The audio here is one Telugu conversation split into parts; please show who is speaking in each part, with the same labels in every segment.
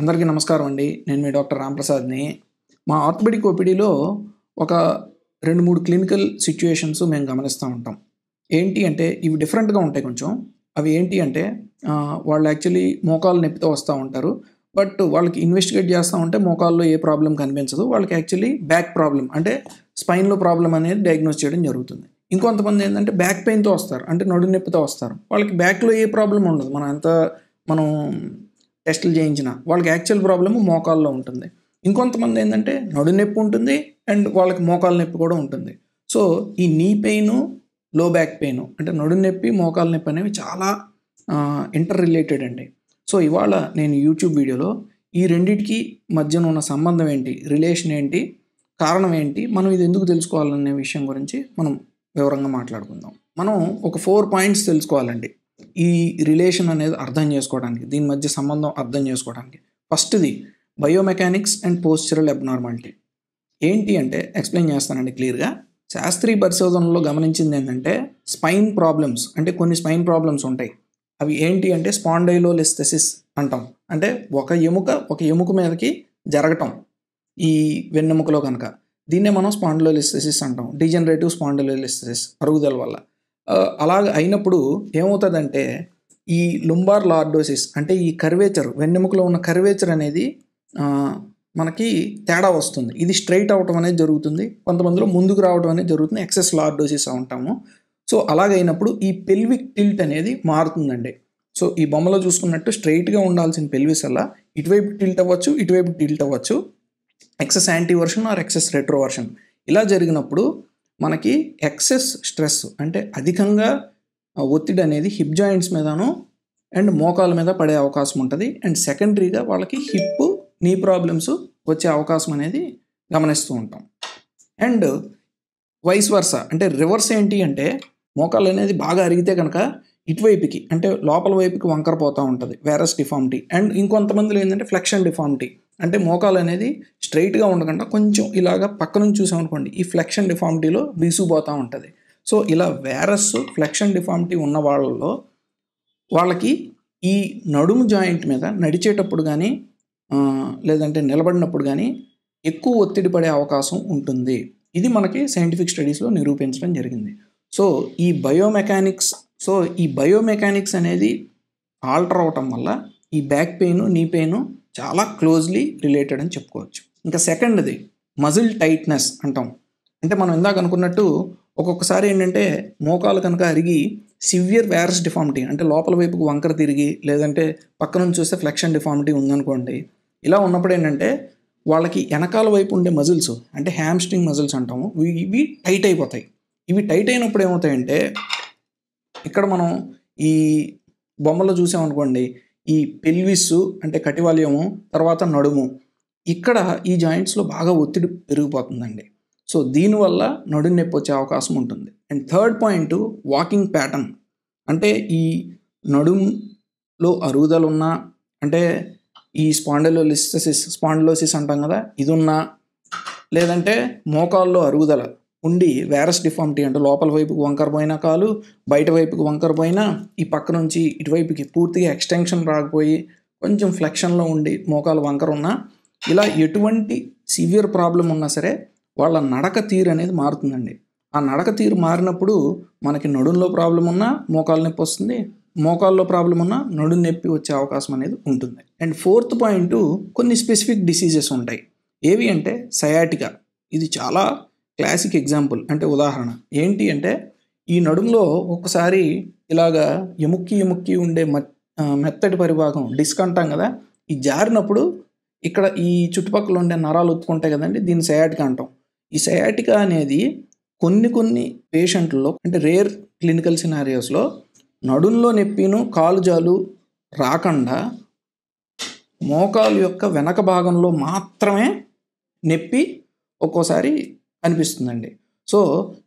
Speaker 1: అందరికీ నమస్కారం అండి నేను మీ డాక్టర్ రాంప్రసాద్ని మా ఆర్థోపెడిక్ ఓపీడీలో ఒక రెండు మూడు క్లినికల్ సిచ్యుయేషన్స్ మేము గమనిస్తూ ఉంటాం ఏంటి అంటే ఇవి డిఫరెంట్గా ఉంటాయి కొంచెం అవి ఏంటి అంటే వాళ్ళు యాక్చువల్లీ మోకాలు నొప్పితో వస్తూ ఉంటారు బట్ వాళ్ళకి ఇన్వెస్టిగేట్ చేస్తూ ఉంటే మోకాల్లో ఏ ప్రాబ్లం కనిపించదు వాళ్ళకి యాక్చువల్లీ బ్యాక్ ప్రాబ్లం అంటే స్పైన్లో ప్రాబ్లం అనేది డయాగ్నోస్ చేయడం జరుగుతుంది ఇంకొంతమంది ఏంటంటే బ్యాక్ పెయిన్తో వస్తారు అంటే నడు నొప్పితో వస్తారు వాళ్ళకి బ్యాక్లో ఏ ప్రాబ్లం ఉండదు మనం ఎంత మనం టెస్టులు చేయించిన వాళ్ళకి యాక్చువల్ ప్రాబ్లమ్ మోకాల్లో ఉంటుంది ఇంకొంతమంది ఏంటంటే నడు నొప్పి ఉంటుంది అండ్ వాళ్ళకి మోకాల నొప్పి కూడా ఉంటుంది సో ఈ నీ పెయిన్ లో బ్యాక్ పెయిన్ అంటే నడు నొప్పి మోకాల నొప్పి అనేవి చాలా ఇంటర్ రిలేటెడ్ అండి సో ఇవాళ నేను యూట్యూబ్ వీడియోలో ఈ రెండింటికి మధ్యన ఉన్న సంబంధం ఏంటి రిలేషన్ ఏంటి కారణం ఏంటి మనం ఇది ఎందుకు తెలుసుకోవాలనే విషయం గురించి మనం వివరంగా మాట్లాడుకుందాం మనం ఒక ఫోర్ పాయింట్స్ తెలుసుకోవాలండి ఈ రిలేషన్ అనేది అర్థం చేసుకోవడానికి దీని మధ్య సంబంధం అర్థం చేసుకోవడానికి ఫస్ట్ది బయోమెకానిక్స్ అండ్ పోస్చరల్ అబ్నార్మాలిటీ ఏంటి అంటే ఎక్స్ప్లెయిన్ చేస్తానండి క్లియర్గా శాస్త్రీయ పరిశోధనలో గమనించింది ఏంటంటే స్పైన్ ప్రాబ్లమ్స్ అంటే కొన్ని స్పైన్ ప్రాబ్లమ్స్ ఉంటాయి అవి ఏంటి అంటే స్పాండైలోలిస్థెసిస్ అంటాం అంటే ఒక ఎముక ఒక ఎముక మీదకి జరగటం ఈ వెన్నెముకలో కనుక దీన్నే మనం స్పాండలోలిస్థెసిస్ అంటాం డీజనరేటివ్ స్పాండలోలిస్థెసిస్ అరుగుదల వల్ల అలాగ అయినప్పుడు ఏమవుతుందంటే ఈ లుంబార్ లార్డోసిస్ అంటే ఈ కర్వేచర్ వెన్నెముకలో ఉన్న కర్వేచర్ అనేది మనకి తేడా వస్తుంది ఇది స్ట్రైట్ అవ్వటం అనేది జరుగుతుంది కొంతమందిలో ముందుకు రావడం అనేది జరుగుతుంది ఎక్సెస్ లార్డోసిస్ అంటాము సో అలాగైనప్పుడు ఈ పెల్విక్ టిల్ట్ అనేది మారుతుందండి సో ఈ బొమ్మలో చూసుకున్నట్టు స్ట్రైట్గా ఉండాల్సిన పెల్విస్ అలా ఇటువైపు టిల్ట్ అవ్వచ్చు ఇటువైపు టిల్ట్ అవ్వచ్చు excess anteversion or excess retroversion ఇలా జరిగినప్పుడు మనకి ఎక్సెస్ స్ట్రెస్ అంటే అధికంగా ఒత్తిడి అనేది హిప్ జాయింట్స్ మీదను అండ్ మోకాల మీద పడే అవకాశం ఉంటుంది అండ్ సెకండరీగా వాళ్ళకి హిప్ నీ ప్రాబ్లమ్స్ వచ్చే అవకాశం అనేది గమనిస్తూ ఉంటాం అండ్ వైస్ వర్స అంటే రివర్స్ ఏంటి అంటే మోకాలు అనేది బాగా అరిగితే కనుక ఇటువైపుకి అంటే లోపల వైపుకి వంకరపోతూ ఉంటుంది వేరస్ డిఫార్మిటీ అండ్ ఇంకొంతమందిలో ఏంటంటే ఫ్లెక్షన్ డిఫార్మిటీ అంటే మోకాలు అనేది స్ట్రైట్గా ఉండకుండా కొంచెం ఇలాగ పక్క నుంచి చూసామనుకోండి ఈ ఫ్లెక్షన్ డిఫార్మిటీలో బీసుపోతూ ఉంటుంది సో ఇలా వేరస్ ఫ్లెక్షన్ డిఫార్మిటీ ఉన్న వాళ్ళలో వాళ్ళకి ఈ నడుము జాయింట్ మీద నడిచేటప్పుడు కానీ లేదంటే నిలబడినప్పుడు కానీ ఎక్కువ ఒత్తిడి పడే అవకాశం ఉంటుంది ఇది మనకి సైంటిఫిక్ స్టడీస్లో నిరూపించడం జరిగింది సో ఈ బయోమెకానిక్స్ సో ఈ బయోమెకానిక్స్ అనేది ఆల్టర్ అవటం వల్ల ఈ బ్యాక్ పెయిన్ నీ పెయిన్ చాలా క్లోజ్లీ రిలేటెడ్ అని చెప్పుకోవచ్చు ఇంకా సెకండ్ది మజిల్ టైట్నెస్ అంటాం అంటే మనం ఇందాక అనుకున్నట్టు ఒక్కొక్కసారి ఏంటంటే మోకాలు కనుక అరిగి సివియర్ వ్యారస్ డిఫామిటీ అంటే లోపల వైపుకు వంకర తిరిగి లేదంటే పక్క నుంచి చూస్తే ఫ్లెక్షన్ డిఫామిటీ ఉందనుకోండి ఇలా ఉన్నప్పుడు ఏంటంటే వాళ్ళకి వెనకాల వైపు ఉండే మజిల్స్ అంటే హ్యామ్స్ట్రింగ్ మజిల్స్ అంటాము ఇవి టైట్ అయిపోతాయి ఇవి టైట్ అయినప్పుడు ఏమవుతాయంటే ఇక్కడ మనం ఈ బొమ్మలో చూసామనుకోండి ఈ పెల్విస్ అంటే కటివాల్యము తర్వాత నడుము ఇక్కడ ఈ జాయింట్స్లో బాగా ఒత్తిడి పెరిగిపోతుందండి సో దీనివల్ల నడుము నొప్పి వచ్చే అవకాశం ఉంటుంది and third point walking pattern అంటే ఈ నడుములో అరుగుదలు ఉన్నా అంటే ఈ స్పాండలోలిసిస్ స్పాండలోసిస్ అంటాం కదా ఇది ఉన్నా లేదంటే మోకాల్లో అరుగుదల ఉండి వ్యారస్ డిఫార్మిటీ అంటే లోపల వైపుకి వంకర పోయినా కాలు బయట వైపుకి వంకర పోయినా ఈ పక్క నుంచి ఇటువైపుకి పూర్తిగా ఎక్స్టెన్షన్ రాకపోయి కొంచెం ఫ్లెక్షన్లో ఉండి మోకాలు వంకర ఉన్నా ఇలా ఎటువంటి సివియర్ ప్రాబ్లం ఉన్నా సరే వాళ్ళ నడక తీరు అనేది మారుతుందండి ఆ నడక తీరు మారినప్పుడు మనకి నడుంలో ప్రాబ్లం ఉన్నా మోకాలు నొప్పి వస్తుంది మోకాల్లో ప్రాబ్లం ఉన్నా నడు నొప్పి వచ్చే అవకాశం అనేది ఉంటుంది అండ్ ఫోర్త్ పాయింట్ కొన్ని స్పెసిఫిక్ డిసీజెస్ ఉంటాయి ఏవి అంటే సయాటిక ఇది చాలా క్లాసిక్ ఎగ్జాంపుల్ అంటే ఉదాహరణ ఏంటి అంటే ఈ నడుములో ఒకసారి ఇలాగా ఎముక్కి ఎముక్కి ఉండే మెత్తటి పరిభాగం డిస్క్ అంటాం కదా ఈ జారినప్పుడు ఇక్కడ ఈ చుట్టుపక్కల ఉండే నరాలు ఒత్తుకుంటాయి కదండి దీన్ని సయాటిక అంటాం ఈ సయాటిక అనేది కొన్ని కొన్ని పేషెంట్లలో అంటే రేర్ క్లినికల్ సినారియోస్లో నడుంలో నొప్పిను కాలు జాలు రాకుండా మోకాలు యొక్క వెనక భాగంలో మాత్రమే నొప్పి ఒక్కోసారి అనిపిస్తుందండి సో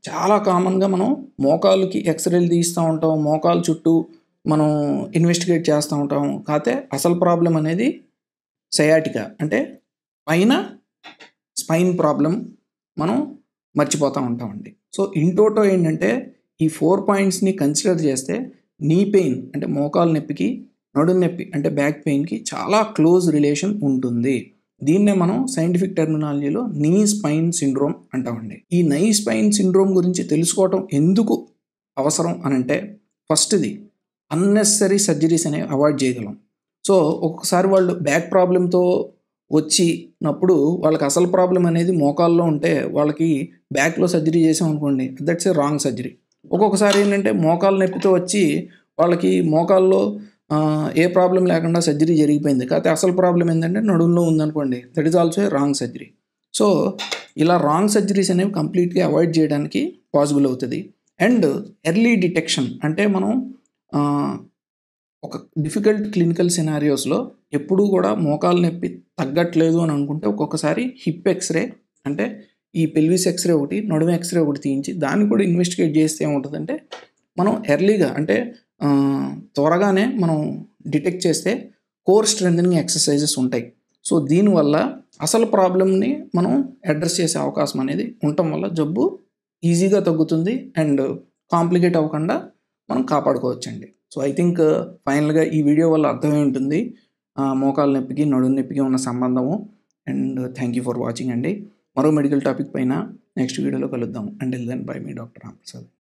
Speaker 1: చాలా కామన్గా మనం మోకాలుకి ఎక్స్రేలు తీస్తూ ఉంటాం మోకాలు చుట్టూ మనం ఇన్వెస్టిగేట్ చేస్తూ ఉంటాం కాకపోతే అసలు ప్రాబ్లం అనేది సయాటిక అంటే పైన స్పైన్ ప్రాబ్లం మనం మర్చిపోతూ ఉంటామండి సో ఇంటోటో ఏంటంటే ఈ ఫోర్ పాయింట్స్ని కన్సిడర్ చేస్తే నీ పెయిన్ అంటే మోకాలు నొప్పికి నడుము నొప్పి అంటే బ్యాక్ పెయిన్కి చాలా క్లోజ్ రిలేషన్ ఉంటుంది దీన్నే మనం సైంటిఫిక్ టెర్మినాలజీలో నీ స్పైన్ సిండ్రోమ్ అంటామండి ఈ నై స్పైన్ సిండ్రోమ్ గురించి తెలుసుకోవటం ఎందుకు అవసరం అని అంటే ఫస్ట్ది అన్నెసరీ సర్జరీస్ అనేవి అవాయిడ్ చేయగలం సో ఒక్కసారి వాళ్ళు బ్యాక్ ప్రాబ్లంతో వచ్చినప్పుడు వాళ్ళకి అసలు ప్రాబ్లం అనేది మోకాల్లో ఉంటే వాళ్ళకి బ్యాక్లో సర్జరీ చేసాం అనుకోండి దట్స్ ఏ రాంగ్ సర్జరీ ఒక్కొక్కసారి ఏంటంటే మోకాలు నొప్పితో వచ్చి వాళ్ళకి మోకాల్లో ఏ ప్రాబ్లం లేకుండా సర్జరీ జరిగిపోయింది కాకపోతే అసలు ప్రాబ్లం ఏంటంటే నడుములో ఉందనుకోండి that is also wrong surgery so ఇలా రాంగ్ సర్జరీస్ అనేవి కంప్లీట్గా అవాయిడ్ చేయడానికి పాసిబుల్ అవుతుంది అండ్ ఎర్లీ డిటెక్షన్ అంటే మనం ఒక డిఫికల్ట్ క్లినికల్ సినారియోస్లో ఎప్పుడూ కూడా మోకాలు నొప్పి తగ్గట్లేదు అని అనుకుంటే ఒక్కొక్కసారి హిప్ ఎక్స్రే అంటే ఈ పెల్విస్ ఎక్స్రే ఒకటి నడుమ ఎక్స్రే ఒకటి తీయించి దాన్ని కూడా ఇన్వెస్టిగేట్ చేస్తే ఏముంటుందంటే మనం ఎర్లీగా అంటే త్వరగానే మనం డిటెక్ట్ చేస్తే కోర్ స్ట్రెంగ్ ఎక్సర్సైజెస్ ఉంటాయి సో దీనివల్ల అసలు ప్రాబ్లమ్ని మనం అడ్రస్ చేసే అవకాశం అనేది ఉండటం వల్ల జబ్బు ఈజీగా తగ్గుతుంది అండ్ కాంప్లికేట్ అవ్వకుండా మనం కాపాడుకోవచ్చండి సో ఐ థింక్ ఫైనల్గా ఈ వీడియో వల్ల అర్థమై ఉంటుంది మోకాలు నొప్పికి నడుము నొప్పికి ఉన్న సంబంధము and thank you for watching అండి మరో మెడికల్ టాపిక్ పైన నెక్స్ట్ వీడియోలో కలుద్దాం అండ్ దెన్ బై మీ డాక్టర్ రామ్